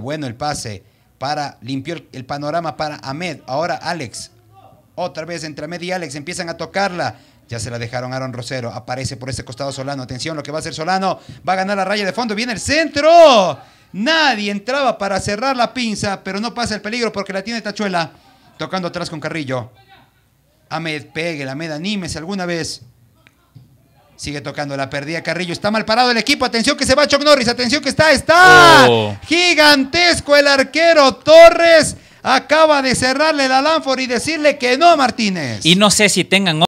bueno el pase para limpió el, panorama para Ahmed. Ahora Alex. Otra vez entre Ahmed y Alex empiezan a tocarla. Ya se la dejaron Aaron Rosero. Aparece por ese costado Solano. Atención, lo que va a hacer Solano. Va a ganar la raya de fondo. Viene el centro. Nadie entraba para cerrar la pinza, pero no pasa el peligro porque la tiene Tachuela. Tocando atrás con Carrillo. Ahmed, pegue, Ahmed, anímese alguna vez. Sigue tocando la perdida Carrillo. Está mal parado el equipo. Atención que se va Chuck Norris. Atención que está, está. Oh. Gigantesco el arquero Torres. Acaba de cerrarle la Lanford y decirle que no, Martínez. Y no sé si tengan